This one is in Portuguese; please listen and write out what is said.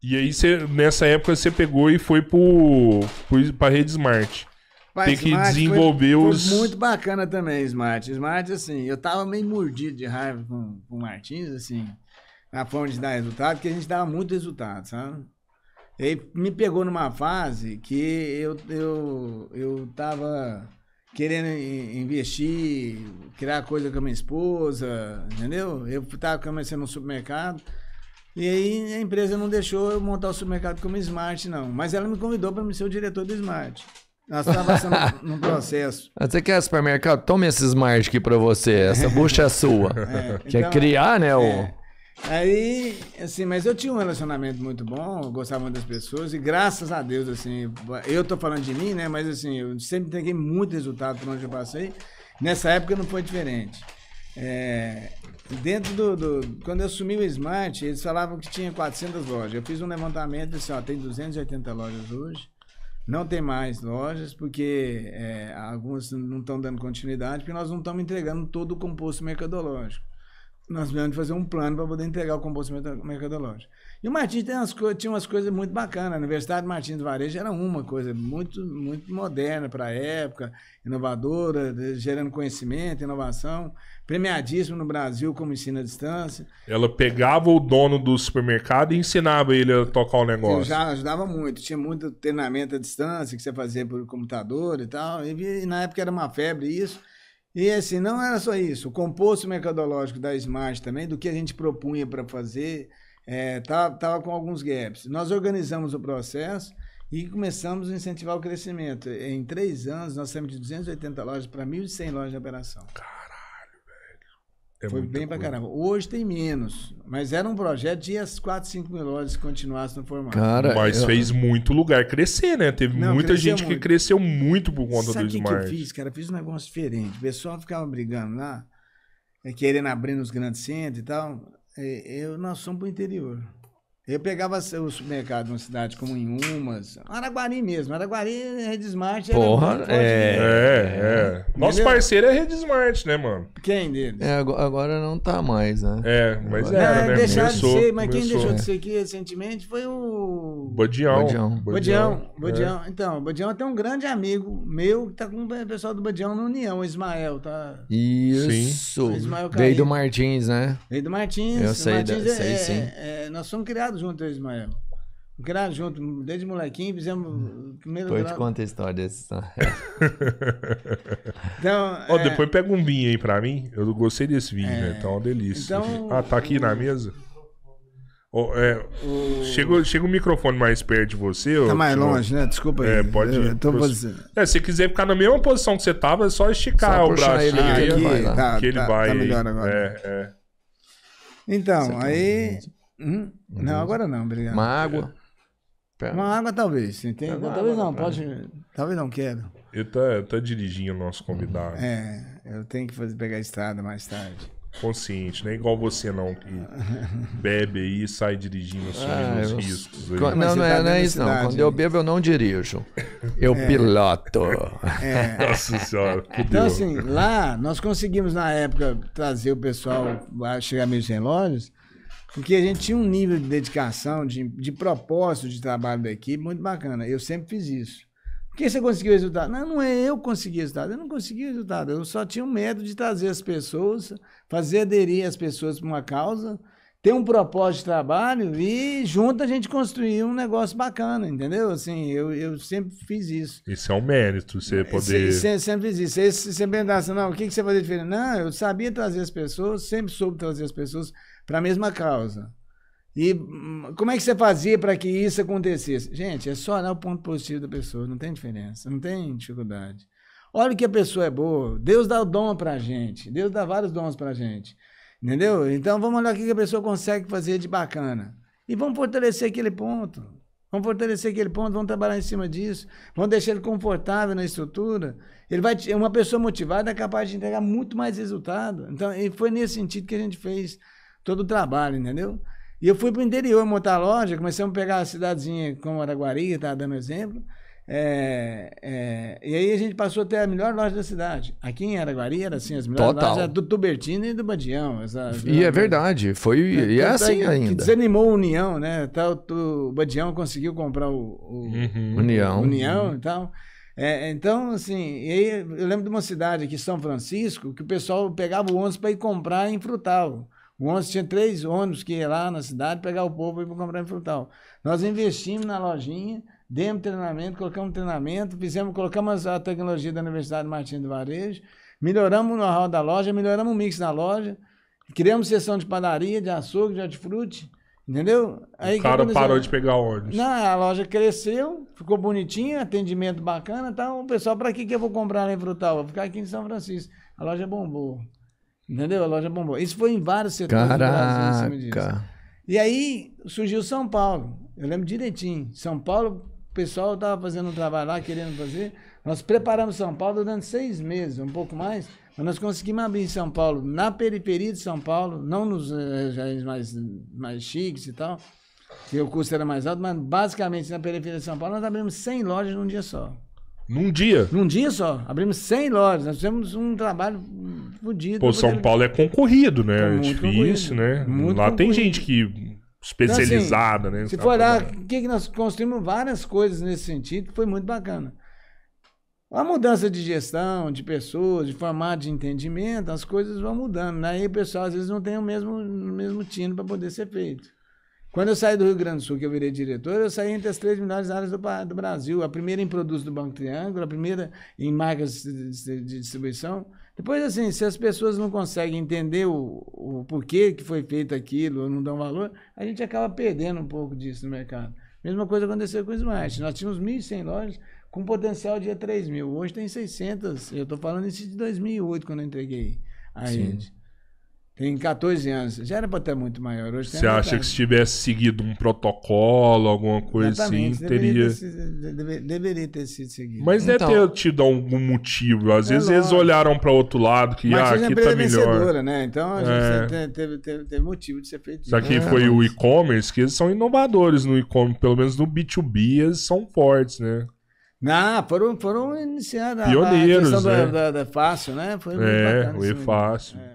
E aí, cê, nessa época, você pegou e foi para a rede Smart. Tem que Smart desenvolver foi, os. Foi muito bacana também, Smart. Smart, assim, eu tava meio mordido de raiva com, com o Martins, assim, na forma de dar resultado, porque a gente dava muito resultado, sabe? Ele me pegou numa fase que eu, eu, eu tava querendo investir, criar coisa com a minha esposa, entendeu? Eu tava começando no supermercado. E aí a empresa não deixou eu montar o supermercado como Smart, não. Mas ela me convidou para ser o diretor do Smart. Nós estávamos no num processo. Você quer supermercado? Tome esse Smart aqui para você. Essa bucha é sua. É, quer então, criar, né? O... É. Aí, assim, mas eu tinha um relacionamento muito bom, eu gostava muito das pessoas, e graças a Deus, assim, eu tô falando de mim, né? Mas assim, eu sempre entreguei muito resultado por onde eu passei. Nessa época não foi diferente. É, Dentro do, do, Quando eu assumi o Smart, eles falavam que tinha 400 lojas. Eu fiz um levantamento e disse: assim, ó, tem 280 lojas hoje. Não tem mais lojas, porque é, algumas não estão dando continuidade, porque nós não estamos entregando todo o composto mercadológico nós precisamos fazer um plano para poder entregar o comportamento mercadológico. E o Martins umas tinha umas coisas muito bacanas. A Universidade Martins do Varejo era uma coisa muito, muito moderna para a época, inovadora, gerando conhecimento, inovação, premiadíssimo no Brasil como ensino à distância. Ela pegava o dono do supermercado e ensinava ele a tocar o negócio. Eu já ajudava muito. Tinha muito treinamento à distância que você fazia por computador e tal. E, e na época era uma febre isso. E assim, não era só isso. O composto mercadológico da Smart também, do que a gente propunha para fazer, é, tava, tá, tava com alguns gaps. Nós organizamos o processo e começamos a incentivar o crescimento. Em três anos, nós saímos de 280 lojas para 1.100 lojas de operação. Caralho! É Foi bem coisa. pra caramba. Hoje tem menos. Mas era um projeto de as 4, 5 mil horas que continuassem no formato. Cara, mas eu... fez muito lugar crescer, né? Teve Não, muita gente muito. que cresceu muito por conta Sabe do que Smart. Sabe o que eu fiz, cara? fez fiz um negócio diferente. O pessoal ficava brigando lá, eh, querendo abrir nos grandes centros e tal. Eh, eu, nós somos pro interior. Eu pegava o supermercado numa cidade como Inhumas, Araguari mesmo. Araguari, Redesmart. Porra, é. é, é, é. Nosso parceiro é Redesmart, né, mano? Quem deles? É, agora não tá mais, né? É, mas agora. era, né? começou de ser, mas quem deixou de ser aqui recentemente foi o Badião. Badião. Bodião. Badião. É. Então, Badião tem um grande amigo meu que tá com o pessoal do Badião na União, o Ismael, tá? Isso. Veio do Martins, né? Veio do Martins. Eu sei, Martins da, é, sei sim. É, é nós somos criados juntos, eu Ismael. Criados juntos, desde molequinho, fizemos primeiro Depois te conto a história dessa. então, oh, Depois pega um vinho aí pra mim. Eu gostei desse vinho, é. né? Tá uma delícia. Então, ah, tá aqui o... na mesa? Oh, é, o... chega, chega o microfone mais perto de você. Tá mais longe, né? Desculpa é, aí. É, pode eu, ir. É, se quiser ficar na mesma posição que você tava, é só esticar só o braço ele aí, aqui, vai Tá, que ele tá, vai. Tá melhor agora. É, é. Então, é aí. Hum? Não, agora não, obrigado. Uma água. Pera. Uma água talvez, entende? Água, talvez não, pode. Talvez não quero. Ele tá, tá dirigindo o nosso convidado. É, eu tenho que fazer, pegar a estrada mais tarde consciente, né? Igual você não, que bebe e sai dirigindo, assumindo ah, os riscos. Aí. Não, não, tá é, não é isso não. Quando eu né? bebo, eu não dirijo. Eu é. piloto. É. Nossa senhora. Então, assim, lá nós conseguimos, na época, trazer o pessoal a chegar meus relógios, porque a gente tinha um nível de dedicação, de, de propósito de trabalho da equipe muito bacana. Eu sempre fiz isso que você conseguiu o resultado? Não, não é eu que consegui o resultado. Eu não consegui o resultado. Eu só tinha o medo de trazer as pessoas, fazer aderir as pessoas para uma causa, ter um propósito de trabalho e junto a gente construir um negócio bacana, entendeu? Assim, eu, eu sempre fiz isso. Isso é um mérito, você é, poder... Sempre, sempre fiz isso. Você sempre pensasse, não, o que, que você fazia diferente? Não, eu sabia trazer as pessoas, sempre soube trazer as pessoas para a mesma causa. E hum, como é que você fazia para que isso acontecesse? Gente, é só olhar o ponto positivo da pessoa, não tem diferença, não tem dificuldade. Olha que a pessoa é boa, Deus dá o dom para a gente, Deus dá vários dons para a gente, entendeu? Então vamos olhar o que a pessoa consegue fazer de bacana e vamos fortalecer aquele ponto, vamos fortalecer aquele ponto, vamos trabalhar em cima disso, vamos deixar ele confortável na estrutura. Ele vai, uma pessoa motivada é capaz de entregar muito mais resultado. Então, foi nesse sentido que a gente fez todo o trabalho, entendeu? E eu fui para o interior montar loja, começamos a pegar a cidadezinha como Araguari, estava dando exemplo. É, é, e aí a gente passou a ter a melhor loja da cidade. Aqui em Araguari era assim, as melhores Total. lojas do Tubertino e do Badião. Essa, e é verdade, foi é, e é assim é ainda. Que desanimou a União, né? Tal, o Badião conseguiu comprar o, o uhum. União, União uhum. e tal. É, então, assim, eu lembro de uma cidade aqui, São Francisco, que o pessoal pegava o ônibus para ir comprar em Frutal. O ônibus tinha três ônibus que ia lá na cidade pegar o povo e ir comprar em frutal. Nós investimos na lojinha, demos treinamento, colocamos treinamento, fizemos, colocamos a tecnologia da Universidade Martins do Varejo, melhoramos o know-how da loja, melhoramos o mix da loja, criamos sessão de padaria, de açougue, de hortifruti, entendeu? Aí, o cara parou de pegar ônibus. Não, a loja cresceu, ficou bonitinha, atendimento bacana, tá? o pessoal, para que, que eu vou comprar em frutal? Vou ficar aqui em São Francisco. A loja bombou. Entendeu? A loja bombou. Isso foi em vários setores Caraca. do Brasil, Caraca. E aí surgiu São Paulo. Eu lembro direitinho. São Paulo, o pessoal estava fazendo um trabalho lá, querendo fazer. Nós preparamos São Paulo durante seis meses, um pouco mais. Mas nós conseguimos abrir em São Paulo, na periferia de São Paulo, não nos eh, regiões mais, mais chiques e tal, que o custo era mais alto, mas basicamente na periferia de São Paulo nós abrimos 100 lojas num dia só. Num dia? Num dia só. Abrimos 100 lojas. Nós fizemos um trabalho fodido. Pô, é São Paulo é concorrido, né? Tá é difícil, né? Muito lá concorrido. tem gente que especializada, então, assim, né? Se for lá, o que, que nós construímos várias coisas nesse sentido, foi muito bacana. A mudança de gestão, de pessoas, de formato de entendimento, as coisas vão mudando. Aí né? o pessoal às vezes não tem o mesmo, o mesmo tino para poder ser feito. Quando eu saí do Rio Grande do Sul, que eu virei diretor, eu saí entre as três melhores áreas do, do Brasil. A primeira em produtos do Banco Triângulo, a primeira em marcas de distribuição, depois, assim, se as pessoas não conseguem entender o, o porquê que foi feito aquilo, não dão valor, a gente acaba perdendo um pouco disso no mercado. Mesma coisa aconteceu com o Smart. Nós tínhamos 1.100 lojas com potencial de 3 mil. Hoje tem 600. Eu estou falando isso de 2008, quando eu entreguei a Sim. gente. Tem 14 anos. Já era para ter muito maior. Hoje Você acha que se tivesse seguido um protocolo, alguma coisa assim, Exatamente. assim, teria. deveria ter sido seguido. Mas deve então... ter tido algum motivo. Às é vezes lógico. eles olharam para outro lado que ah, aqui tá melhor. Né? Então a gente é. teve, teve, teve, motivo de ser feito. Isso aqui é, foi o e-commerce, que eles são inovadores no e-commerce, pelo menos no B2B, eles são fortes, né? Não, foram, foram iniciados. Pioneiros. A questão né? Da, da, da, Fácil, né? Foi muito é, bacana. O e-Fácil.